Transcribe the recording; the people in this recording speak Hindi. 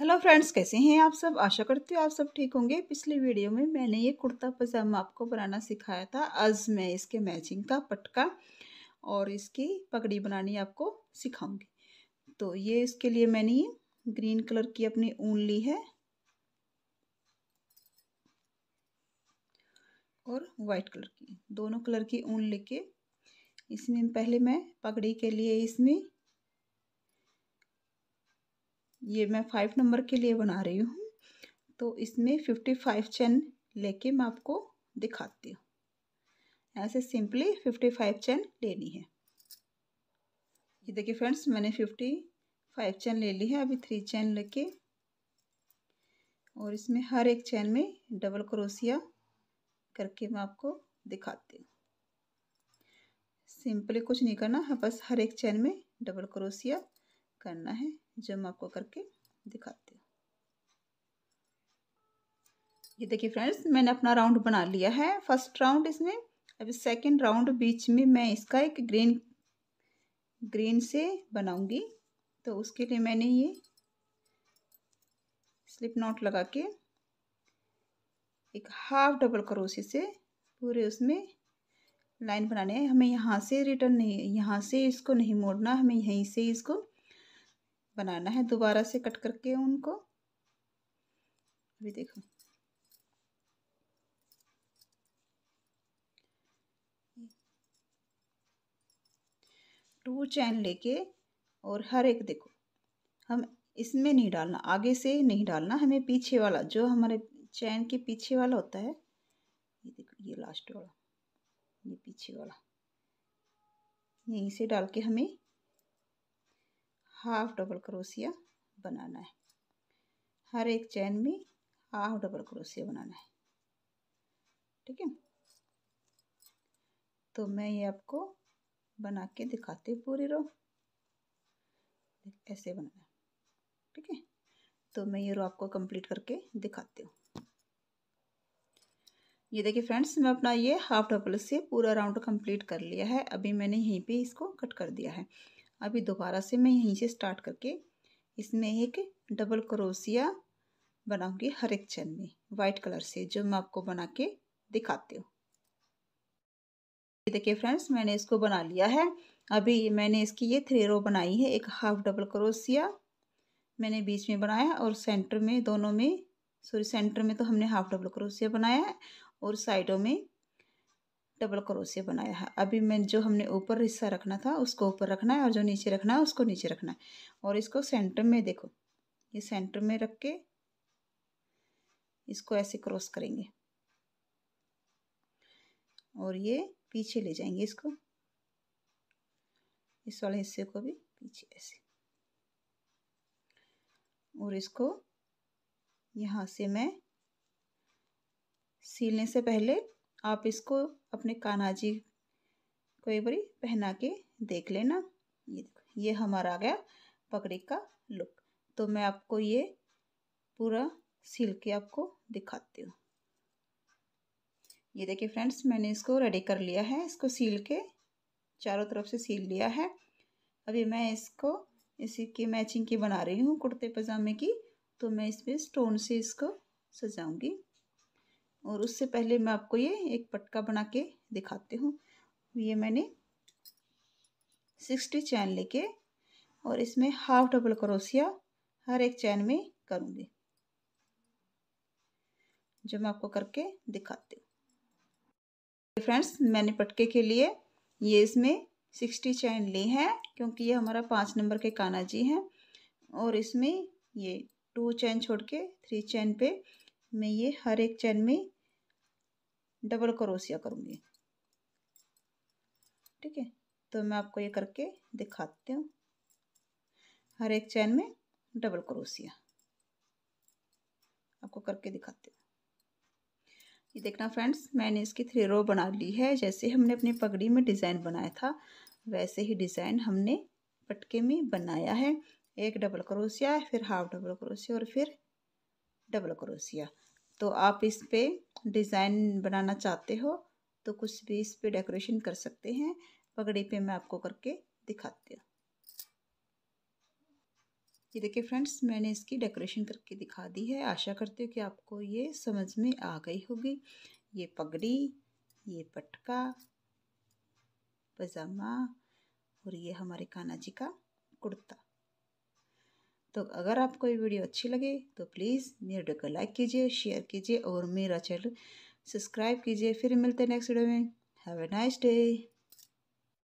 हेलो फ्रेंड्स कैसे हैं आप सब आशा करती हूँ आप सब ठीक होंगे पिछले वीडियो में मैंने ये कुर्ता पजामा आपको बनाना सिखाया था आज मैं इसके मैचिंग का पटका और इसकी पगड़ी बनानी आपको सिखाऊंगी तो ये इसके लिए मैंने ये ग्रीन कलर की अपनी ऊन ली है और वाइट कलर की दोनों कलर की ऊन लेके इसमें पहले मैं पगड़ी के लिए इसमें ये मैं फाइव नंबर के लिए बना रही हूँ तो इसमें फिफ्टी फाइव चैन लेके मैं आपको दिखाती हूँ ऐसे सिंपली फिफ्टी फाइव चैन लेनी है ये देखिए फ्रेंड्स मैंने फिफ्टी फाइव चैन ले ली है अभी थ्री चैन लेके और इसमें हर एक चैन में डबल क्रोसिया करके मैं आपको दिखाती हूँ सिंपली कुछ नहीं करना है बस हर एक चैन में डबल क्रोसिया करना है जो मैं आपको करके दिखाती हूँ ये देखिए फ्रेंड्स मैंने अपना राउंड बना लिया है फर्स्ट राउंड इसमें अब सेकंड राउंड बीच में मैं इसका एक ग्रीन ग्रीन से बनाऊंगी तो उसके लिए मैंने ये स्लिप नॉट लगा के एक हाफ डबल क्रोशे से पूरे उसमें लाइन बनाने हैं हमें यहाँ से रिटर्न नहीं यहाँ से इसको नहीं मोड़ना हमें यहीं से इसको बनाना है दोबारा से कट करके उनको अभी देखो टू चैन लेके और हर एक देखो हम इसमें नहीं डालना आगे से नहीं डालना हमें पीछे वाला जो हमारे चैन के पीछे वाला होता है ये देखो ये लास्ट वाला ये पीछे वाला यहीं से डाल के हमें हाफ डबल क्रोशिया बनाना है हर एक चैन में हाफ डबल क्रोशिया बनाना है ठीक है तो मैं ये आपको बना के दिखाती हूँ पूरी रो ऐसे बनाना ठीक है तो मैं ये रो आपको कंप्लीट करके दिखाती हूँ ये देखिए फ्रेंड्स मैं अपना ये हाफ डबल से पूरा राउंड कंप्लीट कर लिया है अभी मैंने यहीं पे इसको कट कर दिया है अभी दोबारा से मैं यहीं से स्टार्ट करके इसमें एक डबल क्रोसिया बनाऊंगी हर एक चैन में वाइट कलर से जो मैं आपको बना के दिखाती हूँ देखिए फ्रेंड्स मैंने इसको बना लिया है अभी मैंने इसकी ये थ्री रो बनाई है एक हाफ डबल क्रोसिया मैंने बीच में बनाया और सेंटर में दोनों में सॉरी सेंटर में तो हमने हाफ डबल क्रोसिया बनाया है और साइडों में डबल क्रोशिया बनाया है अभी मैं जो हमने ऊपर हिस्सा रखना था उसको ऊपर रखना है और जो नीचे रखना है उसको नीचे रखना है और इसको सेंटर में देखो ये सेंटर में रख के इसको ऐसे क्रॉस करेंगे और ये पीछे ले जाएंगे इसको इस वाले हिस्से को भी पीछे ऐसे और इसको यहाँ से मैं सीलने से पहले आप इसको अपने कानाजी को एक बारी पहना के देख लेना ये देखो ये हमारा आ गया पगड़ी का लुक तो मैं आपको ये पूरा सिल के आपको दिखाती हूँ ये देखिए फ्रेंड्स मैंने इसको रेडी कर लिया है इसको सील के चारों तरफ से सील लिया है अभी मैं इसको इसी की मैचिंग की बना रही हूँ कुर्ते पजामे की तो मैं इसमें स्टोन से इसको सजाऊंगी और उससे पहले मैं आपको ये एक पटका बना के दिखाती हूँ ये मैंने सिक्सटी चैन लेके और इसमें हाफ डबल क्रोसिया हर एक चैन में करूँगी जो मैं आपको करके दिखाती हूँ फ्रेंड्स मैंने पटके के लिए ये इसमें सिक्सटी चैन ली है क्योंकि ये हमारा पाँच नंबर के काना जी हैं और इसमें ये टू चैन छोड़ के थ्री चैन पे मैं ये हर एक चैन में डबल करोसिया करूँगी ठीक है तो मैं आपको ये करके दिखाती हूँ हर एक चैन में डबल करोसिया आपको करके दिखाती हूँ ये देखना फ्रेंड्स मैंने इसकी थ्री रो बना ली है जैसे हमने अपनी पगड़ी में डिज़ाइन बनाया था वैसे ही डिज़ाइन हमने पटके में बनाया है एक डबल करोसिया फिर हाफ डबल करोसिया और फिर डबल करोसिया तो आप इस पर डिज़ाइन बनाना चाहते हो तो कुछ भी इस पर डेकोरेशन कर सकते हैं पगड़ी पे मैं आपको करके दिखाती हूँ ये देखिए फ्रेंड्स मैंने इसकी डेकोरेशन करके दिखा दी है आशा करती हूँ कि आपको ये समझ में आ गई होगी ये पगड़ी ये पटका पजामा और ये हमारे खाना जी का कुर्ता तो अगर आपको ये वीडियो अच्छी लगे तो प्लीज़ मेरे वीडियो को लाइक कीजिए शेयर कीजिए और मेरा चैनल सब्सक्राइब कीजिए फिर मिलते हैं नेक्स्ट वीडियो में हैव ए नाइस डे